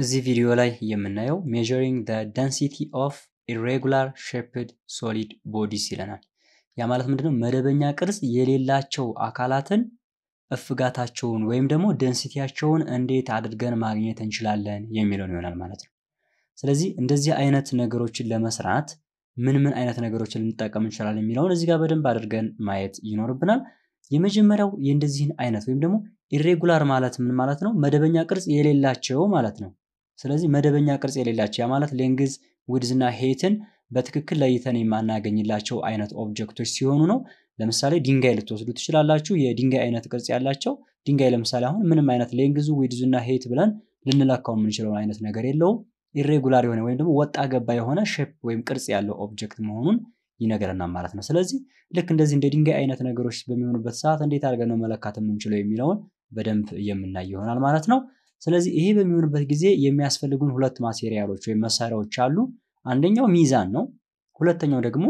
እዚህ ቪዲዮ ላይ የምናየው ሜዥሪንግ ዘ ደንሲቲ ኦፍ ኢሬጉላር ሼፕድ ሶሊድ ቦዲስ ይለናል። ያ ማለት ምንድነው? መደበኛ ቅርጽ የሌላቸው አካላትን እፍጋታቸውን ወይም ደግሞ ደንሲቲያቸውን እንዴት አድርገን ማግኘት እንችላለን የሚለውን ይሆናል ማለት ነው። ስለዚህ እንደዚህ አይነት ነገሮችን ለመስራት ምን ምን አይነት ነገሮችን ልንጠቀም እንችላለን የሚለውን እዚህ ጋር በደንብ አድርገን ማየት ይኖርብናል። የመጀመሪያው የእንደዚህን አይነት ወይም ደግሞ ኢሬጉላር ማለት ምን ማለት ነው? መደበኛ ቅርጽ የሌላቸው ማለት ነው። ስለዚህ መደበኛ ቅርጽ የሌላቸው ያ ማለት ሌንግዝ ዊድዝ እና ሄትን በትክክል ለይተን የማናገኝላቸው አይነት ኦብጀክቶች ሲሆኑ ነው። ለምሳሌ ድንጋይ ልትወስዱ ትችላላችሁ። የድንጋይ አይነት ቅርጽ ያላቸው ድንጋይ ለምሳሌ አሁን ምንም አይነት ሌንግዙ ዊድዙ እና ሄት ብለን ልንለካው የምንችለውን አይነት ነገር የለውም። ኢሬጉላር የሆነ ወይም ደግሞ ወጣ ገባ የሆነ ሼፕ ወይም ቅርጽ ያለው ኦብጀክት መሆኑን ይነገረና ማለት ነው። ስለዚህ ልክ እንደዚህ እንደ ድንጋይ አይነት ነገሮች በሚሆኑበት ሰዓት እንዴት አድርገን ነው መለካት የምንችለው የሚለውን በደንብ የምናይ ይሆናል ማለት ነው። ስለዚህ ይሄ በሚሆንበት ጊዜ የሚያስፈልጉን ሁለት ማቴሪያሎች ወይም መሳሪያዎች አሉ። አንደኛው ሚዛን ነው። ሁለተኛው ደግሞ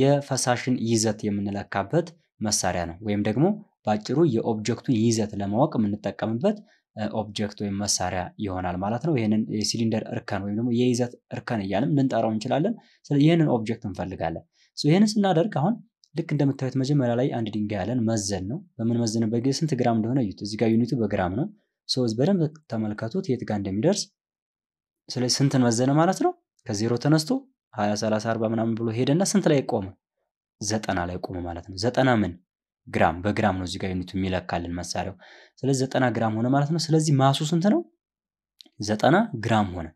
የፈሳሽን ይዘት የምንለካበት መሳሪያ ነው። ወይም ደግሞ በአጭሩ የኦብጀክቱን ይዘት ለማወቅ የምንጠቀምበት ኦብጀክት ወይም መሳሪያ ይሆናል ማለት ነው። ይህንን የሲሊንደር እርከን ወይም ደግሞ የይዘት እርከን እያልም ልንጠራው እንችላለን። ይህንን ኦብጀክት እንፈልጋለን። ይህንን ስናደርግ አሁን ልክ እንደምታዩት መጀመሪያ ላይ አንድ ድንጋይ ያለን መዘን ነው። በምንመዘንበት ጊዜ ስንት ግራም እንደሆነ እዩት። ዩኒቱ በግራም ነው። ሰዎች በደንብ ተመልከቱት የት ጋር እንደሚደርስ። ስለዚህ ስንትን መዘነ ማለት ነው? ከዜሮ ተነስቶ ሀያ ሰላሳ አርባ ምናምን ብሎ ሄደና ስንት ላይ ቆመ? ዘጠና ላይ ቆመ ማለት ነው። ዘጠና ምን ግራም በግራም ነው እዚጋ ዩኒቱ የሚለካልን መሳሪያው። ስለዚህ ዘጠና ግራም ሆነ ማለት ነው። ስለዚህ ማሱ ስንት ነው? ዘጠና ግራም ሆነ።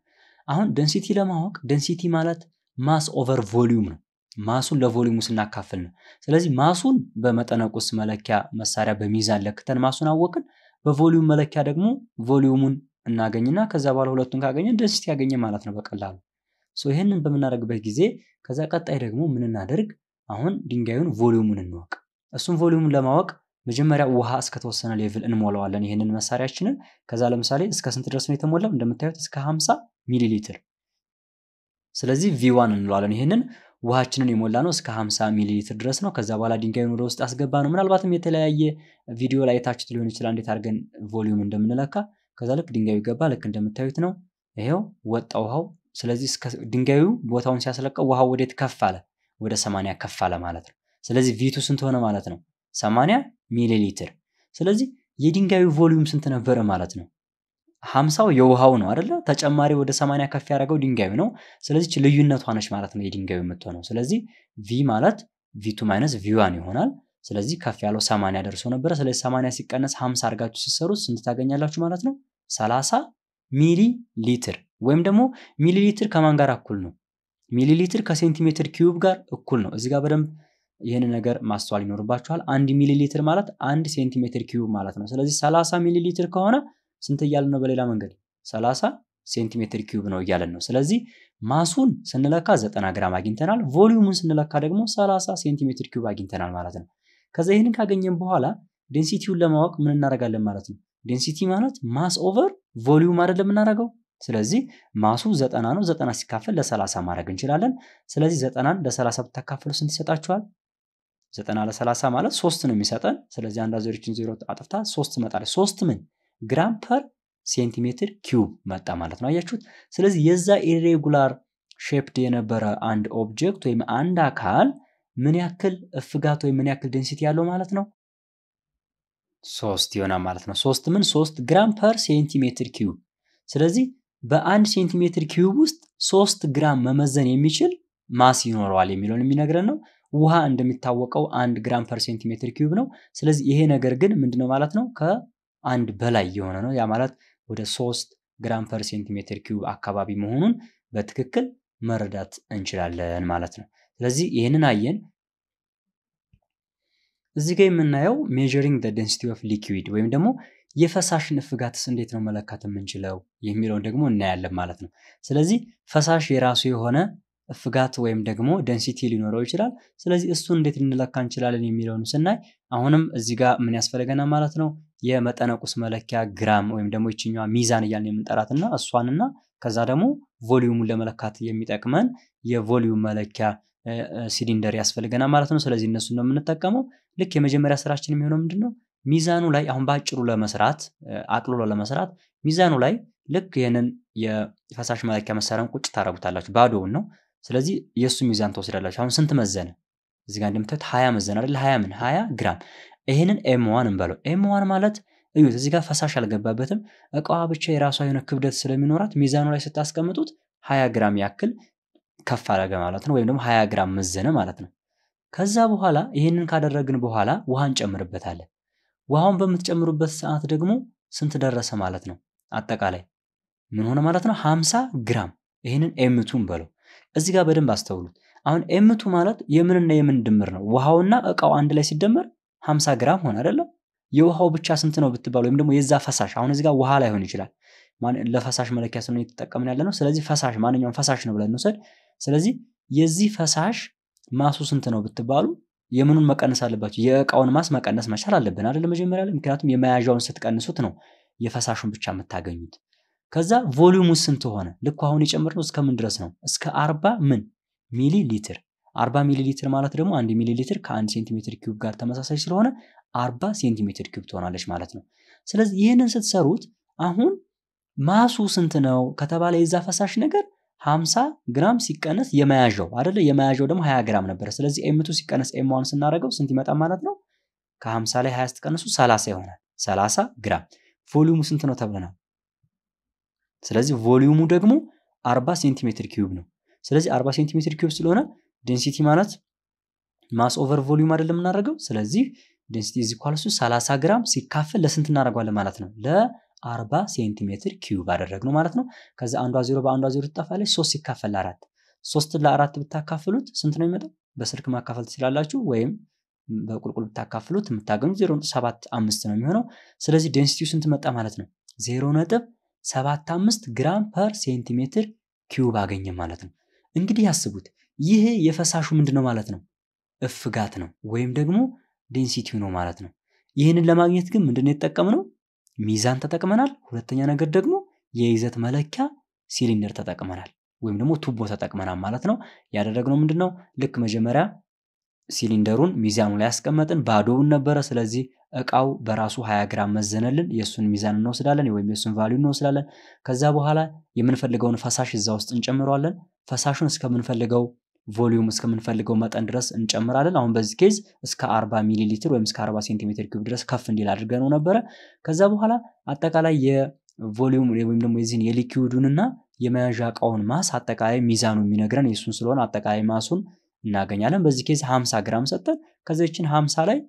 አሁን ደንሲቲ ለማወቅ ደንሲቲ ማለት ማስ ኦቨር ቮሊዩም ነው። ማሱን ለቮሊዩሙ ስናካፍል ነው። ስለዚህ ማሱን በመጠነ ቁስ መለኪያ መሳሪያ በሚዛን ለክተን ማሱን አወቅን። በቮሊዩም መለኪያ ደግሞ ቮሊዩሙን እናገኝና ከዛ በኋላ ሁለቱን ካገኘን ደንሲቲ ያገኘ ማለት ነው በቀላሉ። ይህንን በምናደርግበት ጊዜ ከዛ ቀጣይ ደግሞ ምን እናደርግ? አሁን ድንጋዩን ቮሊዩሙን እንወቅ። እሱን ቮሊዩሙን ለማወቅ መጀመሪያ ውሃ እስከተወሰነ ሌቭል እንሞላዋለን ይህንን መሳሪያችንን። ከዛ ለምሳሌ እስከ ስንት ድረስ ነው የተሞላው? እንደምታዩት እስከ 50 ሚሊ ሊትር። ስለዚህ ቪዋን እንለዋለን ይህንን ውሃችንን የሞላ ነው እስከ 50 ሚሊ ሊትር ድረስ ነው። ከዛ በኋላ ድንጋዩን ወደ ውስጥ አስገባ ነው። ምናልባትም የተለያየ ቪዲዮ ላይ ታችት ሊሆን ይችላል እንዴት አድርገን ቮሊዩም እንደምንለካ። ከዛ ልክ ድንጋዩ ይገባ ልክ እንደምታዩት ነው። ይሄው ወጣ ውሃው። ስለዚህ ድንጋዩ ቦታውን ሲያስለቀው ውሃው ወዴት ከፍ አለ? ወደ 80 ከፍ አለ ማለት ነው። ስለዚህ ቪቱ ስንት ሆነ ማለት ነው? 80 ሚሊ ሊትር። ስለዚህ የድንጋዩ ቮሊዩም ስንት ነበረ ማለት ነው? ሀምሳው የውሃው ነው አይደለ? ተጨማሪ ወደ ሰማንያ ከፍ ያደረገው ድንጋዩ ነው። ስለዚች ልዩነቷ ነች ማለት ነው የድንጋዩ የምትሆነው። ስለዚህ ቪ ማለት ቪቱ ማይነስ ቪዋን ይሆናል። ስለዚህ ከፍ ያለው ሰማንያ ደርሶ ነበረ። ስለዚህ ሰማንያ ሲቀነስ ሀምሳ አድርጋችሁ ሲሰሩት ስንት ታገኛላችሁ ማለት ነው? ሰላሳ ሚሊ ሊትር ወይም ደግሞ ሚሊ ሊትር ከማን ጋር እኩል ነው? ሚሊ ሊትር ከሴንቲሜትር ኪዩብ ጋር እኩል ነው። እዚህ ጋር በደንብ ይህን ነገር ማስተዋል ይኖርባችኋል። አንድ ሚሊ ሊትር ማለት አንድ ሴንቲሜትር ኪዩብ ማለት ነው። ስለዚህ ሰላሳ ሚሊ ሊትር ከሆነ ስንት እያልን ነው በሌላ መንገድ ሰላሳ ሴንቲሜትር ኪዩብ ነው እያለን ነው። ስለዚህ ማሱን ስንለካ ዘጠና ግራም አግኝተናል። ቮሊዩሙን ስንለካ ደግሞ ሰላሳ ሴንቲሜትር ኪዩብ አግኝተናል ማለት ነው። ከዛ ይህንን ካገኘን በኋላ ዴንሲቲውን ለማወቅ ምን እናደርጋለን ማለት ነው። ዴንሲቲ ማለት ማስ ኦቨር ቮሊዩም አይደለም የምናደርገው። ስለዚህ ማሱ ዘጠና ነው። ዘጠና ሲካፈል ለሰላሳ ማድረግ እንችላለን። ስለዚህ ዘጠናን ለሰላሳ ብታካፈሉ ስንት ይሰጣችኋል? ዘጠና ለሰላሳ ማለት ሶስት ነው የሚሰጠን። ስለዚህ አንድ አዘሮችን ዜሮ አጥፍታ ሶስት መጣለች። ሶስት ምን ግራም ፐር ሴንቲሜትር ኪዩብ መጣ ማለት ነው። አያችሁት? ስለዚህ የዛ ኢሬጉላር ሼፕድ የነበረ አንድ ኦብጀክት ወይም አንድ አካል ምን ያክል እፍጋት ወይም ምን ያክል ዴንሲቲ ያለው ማለት ነው? ሶስት ይሆናል ማለት ነው። ሶስት ምን ሶስት ግራም ፐር ሴንቲሜትር ኪዩብ። ስለዚህ በአንድ ሴንቲሜትር ኪዩብ ውስጥ ሶስት ግራም መመዘን የሚችል ማስ ይኖረዋል የሚለውን የሚነግረን ነው። ውሃ እንደሚታወቀው አንድ ግራም ፐር ሴንቲሜትር ኪዩብ ነው። ስለዚህ ይሄ ነገር ግን ምንድነው ማለት ነው? አንድ በላይ የሆነ ነው። ያ ማለት ወደ ሶስት ግራም ፐር ሴንቲሜትር ኪዩብ አካባቢ መሆኑን በትክክል መረዳት እንችላለን ማለት ነው። ስለዚህ ይህንን አየን። እዚህ ጋር የምናየው ሜዥሪንግ ደንሲቲ ኦፍ ሊኩዊድ ወይም ደግሞ የፈሳሽን እፍጋትስ እንዴት ነው መለካት የምንችለው የሚለውን ደግሞ እናያለን ማለት ነው። ስለዚህ ፈሳሽ የራሱ የሆነ እፍጋት ወይም ደግሞ ደንሲቲ ሊኖረው ይችላል። ስለዚህ እሱን እንዴት ልንለካ እንችላለን የሚለውን ስናይ አሁንም እዚህ ጋር ምን ያስፈልገናል ማለት ነው የመጠነ ቁስ መለኪያ ግራም ወይም ደግሞ ይችኛ ሚዛን እያልን የምንጠራት እና እሷንና ከዛ ደግሞ ቮሊዩሙን ለመለካት የሚጠቅመን የቮሊዩም መለኪያ ሲሊንደር ያስፈልገናል ማለት ነው። ስለዚህ እነሱ ነው የምንጠቀመው። ልክ የመጀመሪያ ስራችን የሚሆነው ምንድን ነው? ሚዛኑ ላይ አሁን በአጭሩ ለመስራት አቅልሎ ለመስራት ሚዛኑ ላይ ልክ ይህንን የፈሳሽ መለኪያ መሳሪያን ቁጭ ታረጉታላችሁ። ባዶውን ነው። ስለዚህ የእሱ ሚዛን ትወስዳላችሁ። አሁን ስንት መዘነ? እዚጋ እንደምታዩት ሀያ መዘን አይደል? ሀያ ምን ሀያ ግራም ይህንን ኤም ዋን እንበለው። ኤም ዋን ማለት እዩት፣ እዚህ ጋር ፈሳሽ አልገባበትም። እቃዋ ብቻ የራሷ የሆነ ክብደት ስለሚኖራት ሚዛኑ ላይ ስታስቀምጡት ሀያ ግራም ያክል ከፍ አደረገ ማለት ነው፣ ወይም ደግሞ ሀያ ግራም መዘነ ማለት ነው። ከዛ በኋላ ይህንን ካደረግን በኋላ ውሃ እንጨምርበታለን። ውሃውን በምትጨምሩበት ሰዓት ደግሞ ስንት ደረሰ ማለት ነው? አጠቃላይ ምን ሆነ ማለት ነው? ሀምሳ ግራም ይህንን ኤምቱን በለው። እዚህ ጋር በደንብ አስተውሉት። አሁን ኤምቱ ማለት የምንና የምን ድምር ነው? ውሃውና እቃው አንድ ላይ ሲደመር 50 ግራም ሆነ አይደለም። የውሃው ብቻ ስንት ነው ብትባሉ ወይም ደግሞ የዛ ፈሳሽ አሁን እዚህ ጋር ውሃ ላይሆን ይችላል። ለፈሳሽ መለኪያ ስለሆነ እየተጠቀምን ያለ ነው። ስለዚህ ፈሳሽ ማንኛውም ፈሳሽ ነው ብለን እንውሰድ። ስለዚህ የዚህ ፈሳሽ ማሱ ስንት ነው ብትባሉ የምኑን መቀነስ አለባቸው? የእቃውን ማስ መቀነስ መቻል አለብን አይደለ? መጀመሪያ ላይ ምክንያቱም የመያዣውን ስትቀንሱት ነው የፈሳሹን ብቻ የምታገኙት። ከዛ ቮሊዩሙ ስንት ሆነ? ልክ አሁን የጨመርነው እስከምን ድረስ ነው? እስከ አርባ ምን ሚሊ ሊትር 40 ሚሊ ሊትር ማለት ደግሞ 1 ሚሊ ሊትር ከ1 ሴንቲሜትር ኪዩብ ጋር ተመሳሳይ ስለሆነ 40 ሴንቲሜትር ኪዩብ ትሆናለች ማለት ነው። ስለዚህ ይህንን ስትሰሩት አሁን ማሱ ስንት ነው ከተባለ የዛ ፈሳሽ ነገር 50 ግራም ሲቀነስ የመያዣው አደለ? የመያዣው ደግሞ 20 ግራም ነበረ። ስለዚህ ኤምቱ ሲቀነስ ኤምዋን ስናደርገው ስንት ይመጣ ማለት ነው? ከ50 ላይ 20 ስትቀነሱ 30 ይሆናል። 30 ግራም ቮሊዩሙ ስንት ነው ተብለናል። ስለዚህ ቮሊዩሙ ደግሞ 40 ሴንቲሜትር ኪዩብ ነው። ስለዚህ 40 ሴንቲሜትር ኪዩብ ስለሆነ ዴንሲቲ ማለት ማስ ኦቨር ቮሊዩም አይደለም የምናደርገው። ስለዚህ ዴንሲቲ ኢዝ ኢኳልስ 30 ግራም ሲካፈል ለስንት እናደርገዋለን ማለት ነው? ለ40 ሴንቲሜትር ኪዩብ አደረግነው ማለት ነው። ከዚ አንዷ ዜሮ በአንዷ ዜሮ ትጠፋለች። ሶስት ሲካፈል ለአራት ሶስት ለአራት ብታካፍሉት ስንት ነው የሚመጣው? በስልክ ማካፈል ትችላላችሁ ወይም በቁልቁል ብታካፍሉት የምታገኙት ዜሮ ነጥብ ሰባት አምስት ነው የሚሆነው። ስለዚህ ዴንሲቲው ስንት መጣ ማለት ነው? ዜሮ ነጥብ ሰባት አምስት ግራም ፐር ሴንቲሜትር ኪዩብ አገኘ ማለት ነው። እንግዲህ ያስቡት ይህ የፈሳሹ ምንድን ነው ማለት ነው? እፍጋት ነው ወይም ደግሞ ዴንሲቲው ነው ማለት ነው። ይህንን ለማግኘት ግን ምንድን ነው የተጠቀምነው? ሚዛን ተጠቅመናል። ሁለተኛ ነገር ደግሞ የይዘት መለኪያ ሲሊንደር ተጠቅመናል ወይም ደግሞ ቱቦ ተጠቅመናል ማለት ነው። ያደረግነው ምንድን ነው? ልክ መጀመሪያ ሲሊንደሩን ሚዛኑ ላይ ያስቀመጥን ባዶውን ነበረ። ስለዚህ እቃው በራሱ ሀያ ግራም መዘነልን። የእሱን ሚዛን እንወስዳለን ወይም የእሱን ቫሊዩ እንወስዳለን። ከዛ በኋላ የምንፈልገውን ፈሳሽ እዛ ውስጥ እንጨምረዋለን። ፈሳሹን እስከምንፈልገው ቮሊዩም እስከምንፈልገው መጠን ድረስ እንጨምራለን። አሁን በዚህ ኬዝ እስከ 40 ሚሊ ሊትር ወይም እስከ 40 ሴንቲሜትር ኪዩብ ድረስ ከፍ እንዲል አድርገ ነው ነበረ። ከዛ በኋላ አጠቃላይ የቮሊዩም ወይም ደግሞ የዚህን የሊኪዩዱንና የመያዣ እቃውን ማስ አጠቃላይ ሚዛኑ የሚነግረን የሱን ስለሆነ አጠቃላይ ማሱን እናገኛለን። በዚህ ኬዝ 50 ግራም ሰጠን። ከዚችን 50 ላይ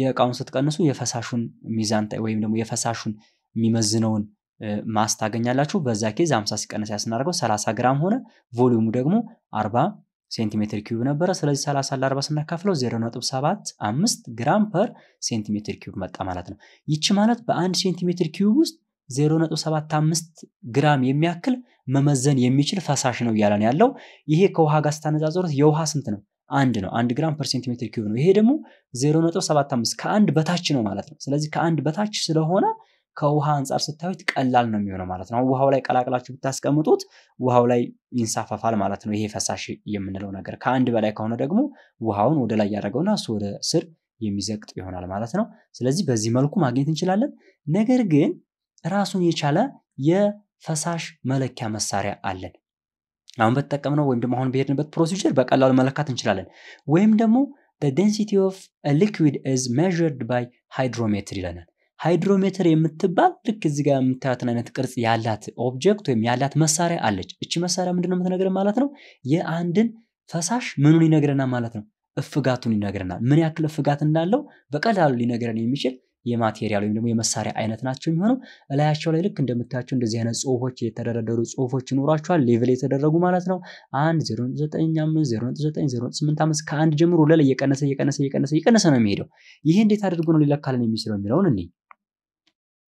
የእቃውን ስትቀንሱ የፈሳሹን ሚዛን ወይም ደግሞ የፈሳሹን የሚመዝነውን ማስ ታገኛላችሁ። በዛ ኬዝ 50 ሲቀነስ ያስናደርገው 30 ግራም ሆነ። ቮሊዩሙ ደግሞ 40 ሴንቲሜትር ኪዩብ ነበረ። ስለዚህ 30 ለ40 ስናካፍለው 0.75 ግራም ፐር ሴንቲሜትር ኪዩብ መጣ ማለት ነው። ይቺ ማለት በአንድ ሴንቲሜትር ኪዩብ ውስጥ 0.75 ግራም የሚያክል መመዘን የሚችል ፈሳሽ ነው እያለን ያለው። ይሄ ከውሃ ጋር ስታነጻጽሩት የውሃ ስንት ነው? አንድ ነው። አንድ ግራም ፐር ሴንቲሜትር ኪዩብ ነው። ይሄ ደግሞ 0.75 ከአንድ በታች ነው ማለት ነው። ስለዚህ ከአንድ በታች ስለሆነ ከውሃ አንጻር ስታዩት ቀላል ነው የሚሆነው ማለት ነው። ውሃው ላይ ቀላቅላችሁ ብታስቀምጡት ውሃው ላይ ይንሳፈፋል ማለት ነው። ይሄ ፈሳሽ የምንለው ነገር ከአንድ በላይ ከሆነ ደግሞ ውሃውን ወደ ላይ ያደረገውና እሱ ወደ ስር የሚዘቅጥ ይሆናል ማለት ነው። ስለዚህ በዚህ መልኩ ማግኘት እንችላለን። ነገር ግን ራሱን የቻለ የፈሳሽ መለኪያ መሳሪያ አለን። አሁን በተጠቀምነው ወይም ደግሞ አሁን በሄድንበት ፕሮሲጀር በቀላሉ መለካት እንችላለን። ወይም ደግሞ ደንሲቲ ኦፍ ሊኩዊድ ኢዝ ሜዥርድ ባይ ሃይድሮሜትር ይለናል። ሃይድሮሜትር የምትባል ልክ እዚህ ጋር የምታያትን አይነት ቅርጽ ያላት ኦብጀክት ወይም ያላት መሳሪያ አለች። እቺ መሳሪያ ምንድነው የምትነግረን ማለት ነው? የአንድን ፈሳሽ ምኑን ይነግረናል ማለት ነው? እፍጋቱን ይነግረናል። ምን ያክል እፍጋት እንዳለው በቀላሉ ሊነግረን የሚችል የማቴሪያል ወይም ደግሞ የመሳሪያ አይነት ናቸው የሚሆነው። እላያቸው ላይ ልክ እንደምታያቸው እንደዚህ አይነት ጽሁፎች የተደረደሩ ጽሁፎች ይኖሯቸዋል። ሌቭል የተደረጉ ማለት ነው። አንድ ዜሮ ዘጠኝ አምስት ዜሮ ነጥብ ዘጠኝ ዜሮ ነጥብ ስምንት አምስት ከአንድ ጀምሮ ለላይ እየቀነሰ እየቀነሰ እየቀነሰ እየቀነሰ ነው የሚሄደው። ይህ እንዴት አድርጎ ነው ሊለካልን የሚችለው የሚለውን እንይ።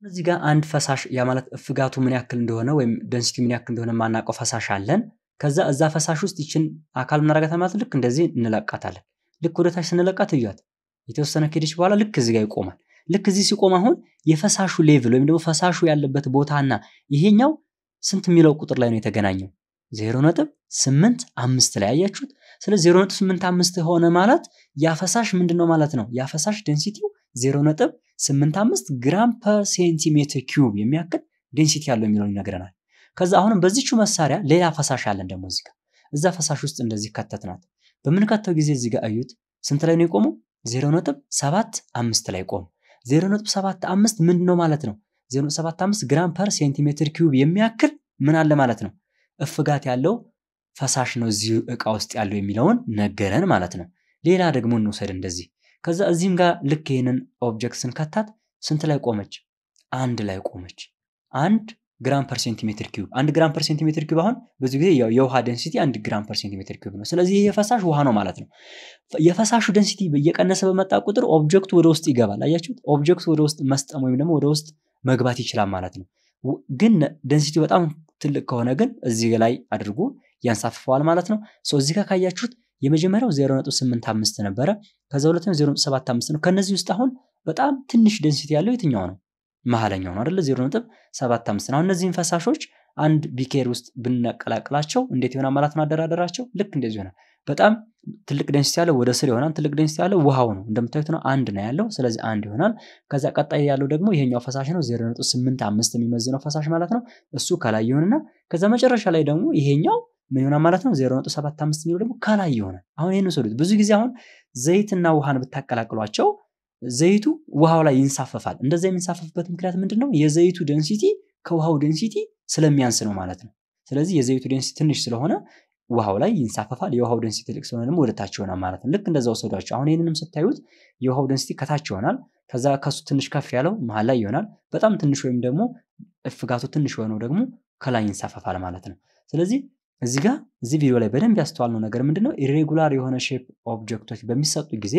እዚህ ጋር አንድ ፈሳሽ ያ ማለት እፍጋቱ ምን ያክል እንደሆነ ወይም ደንሲቲ ምን ያክል እንደሆነ የማናውቀው ፈሳሽ አለን። ከዛ እዛ ፈሳሽ ውስጥ ይችን አካል ምናረጋታል ማለት ልክ እንደዚህ እንለቃታለን። ልክ ወደታች ስንለቃት እያት የተወሰነ ከሄደች በኋላ ልክ እዚህ ጋር ይቆማል። ልክ እዚህ ሲቆም አሁን የፈሳሹ ሌቭል ወይም ደግሞ ፈሳሹ ያለበት ቦታና ይሄኛው ስንት የሚለው ቁጥር ላይ ነው የተገናኘው? ዜሮ ነጥብ ስምንት አምስት ላይ አያችሁት። ስለዚህ ዜሮ ነጥብ ስምንት አምስት ሆነ ማለት ያፈሳሽ ምንድን ነው ማለት ነው? ያፈሳሽ ደንሲቲው ዜሮ ነጥብ 85 ግራም ፐር ሴንቲሜትር ኪዩብ የሚያክል ዴንሲቲ ያለው የሚለውን ይነግረናል። ከዛ አሁንም በዚቹ መሳሪያ ሌላ ፈሳሽ አለን ደግሞ እዚህ ጋር እዛ ፈሳሽ ውስጥ እንደዚህ ከተትናት። በምንከተው ጊዜ እዚህ ጋር እዩት ስንት ላይ ነው የቆመው? 0.75 ላይ ቆሙ 0.75 ምንድን ነው ማለት ነው? 0.75 ግራም ፐር ሴንቲሜትር ኪዩብ የሚያክል ምን አለ ማለት ነው? እፍጋት ያለው ፈሳሽ ነው እዚህ እቃ ውስጥ ያለው የሚለውን ነገረን ማለት ነው። ሌላ ደግሞ እንውሰድ እንደዚህ ከዛ እዚህም ጋር ልክ ይህንን ኦብጀክት ስንከታት ስንት ላይ ቆመች? አንድ ላይ ቆመች። አንድ ግራም ፐር ሴንቲሜትር ኪዩብ አንድ ግራም ፐር ሴንቲሜትር ኪዩብ አሁን ብዙ ጊዜ የውሃ ደንሲቲ አንድ ግራም ፐር ሴንቲሜትር ኪዩብ ነው። ስለዚህ ይህ የፈሳሽ ውሃ ነው ማለት ነው። የፈሳሹ ደንሲቲ እየቀነሰ በመጣ ቁጥር ኦብጀክቱ ወደ ውስጥ ይገባል። አያችሁት? ኦብጀክቱ ወደ ውስጥ መስጠም ወይም ደግሞ ወደ ውስጥ መግባት ይችላል ማለት ነው። ግን ደንሲቲ በጣም ትልቅ ከሆነ ግን እዚህ ላይ አድርጎ ያንሳፍፈዋል ማለት ነው። እዚህ ጋር ካያችሁት የመጀመሪያው 0.85 ነበረ። ከዛ ሁለተኛው 0.75 ነው። ከነዚህ ውስጥ አሁን በጣም ትንሽ ደንሲቲ ያለው የትኛው ነው? መሀለኛው ነው አደለ 0.75 ነው። አሁን እነዚህን ፈሳሾች አንድ ቢኬር ውስጥ ብንቀላቅላቸው እንዴት ይሆናል ማለት አደራደራቸው? ልክ እንደዚህ ይሆናል። በጣም ትልቅ ደንሲቲ ያለው ወደ ስር ይሆናል። ትልቅ ደንሲቲ ያለው ውሃው ነው። እንደምታዩት ነው አንድ ነው ያለው። ስለዚህ አንድ ይሆናል። ከዛ ቀጣይ ያለው ደግሞ ይሄኛው ፈሳሽ ነው 0.85 የሚመዝነው ፈሳሽ ማለት ነው። እሱ ከላይ ይሆንና ከዛ መጨረሻ ላይ ደግሞ ይሄኛው ምን ይሆናል ማለት ነው? 0.75 የሚለው ደግሞ ከላይ ይሆናል። አሁን ይህን ውሰዱት። ብዙ ጊዜ አሁን ዘይትና ውሃን ብታቀላቅሏቸው ዘይቱ ውሃው ላይ ይንሳፈፋል። እንደዛ የሚንሳፈፍበት ምክንያት ምንድን ነው? የዘይቱ ደንሲቲ ከውሃው ደንሲቲ ስለሚያንስ ነው ማለት ነው። ስለዚህ የዘይቱ ደንሲቲ ትንሽ ስለሆነ ውሃው ላይ ይንሳፈፋል። የውሃው ደንሲቲ ትልቅ ስለሆነ ደግሞ ወደታች ይሆናል ማለት ነው። ልክ እንደዛ ወሰዷቸው። አሁን ይህንንም ስታዩት የውሃው ደንሲቲ ከታች ይሆናል። ከዛ ከሱ ትንሽ ከፍ ያለው መሀል ላይ ይሆናል። በጣም ትንሽ ወይም ደግሞ እፍጋቱ ትንሽ የሆነው ደግሞ ከላይ ይንሳፈፋል ማለት ነው። ስለዚህ እዚህ ጋ እዚህ ቪዲዮ ላይ በደንብ ያስተዋልነው ነገር ምንድነው? ኢሬጉላር የሆነ ሼፕ ኦብጀክቶች በሚሰጡ ጊዜ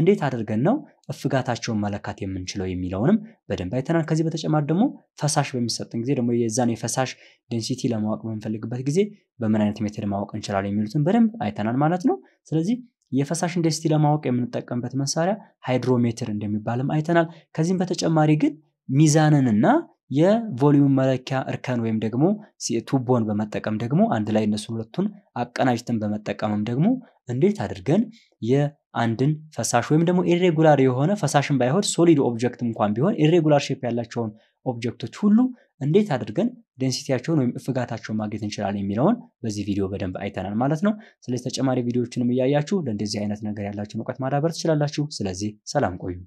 እንዴት አድርገን ነው እፍጋታቸውን መለካት የምንችለው የሚለውንም በደንብ አይተናል። ከዚህ በተጨማሪ ደግሞ ፈሳሽ በሚሰጥን ጊዜ ደግሞ የዛን የፈሳሽ ዴንሲቲ ለማወቅ በምንፈልግበት ጊዜ በምን አይነት ሜቴድ ማወቅ እንችላለን የሚሉትን በደንብ አይተናል ማለት ነው። ስለዚህ የፈሳሽን ዴንሲቲ ለማወቅ የምንጠቀምበት መሳሪያ ሃይድሮሜትር እንደሚባልም አይተናል። ከዚህም በተጨማሪ ግን ሚዛንንና የቮሊዩም መለኪያ እርከን ወይም ደግሞ ቱቦን በመጠቀም ደግሞ አንድ ላይ እነሱን ሁለቱን አቀናጅተን በመጠቀምም ደግሞ እንዴት አድርገን የአንድን ፈሳሽ ወይም ደግሞ ኢሬጉላር የሆነ ፈሳሽን ባይሆን ሶሊድ ኦብጀክት እንኳን ቢሆን ኢሬጉላር ሼፕ ያላቸውን ኦብጀክቶች ሁሉ እንዴት አድርገን ዴንሲቲያቸውን ወይም እፍጋታቸውን ማግኘት እንችላለን የሚለውን በዚህ ቪዲዮ በደንብ አይተናል ማለት ነው። ስለዚህ ተጨማሪ ቪዲዮዎችንም እያያችሁ ለእንደዚህ አይነት ነገር ያላችሁን እውቀት ማዳበር ትችላላችሁ። ስለዚህ ሰላም ቆዩ።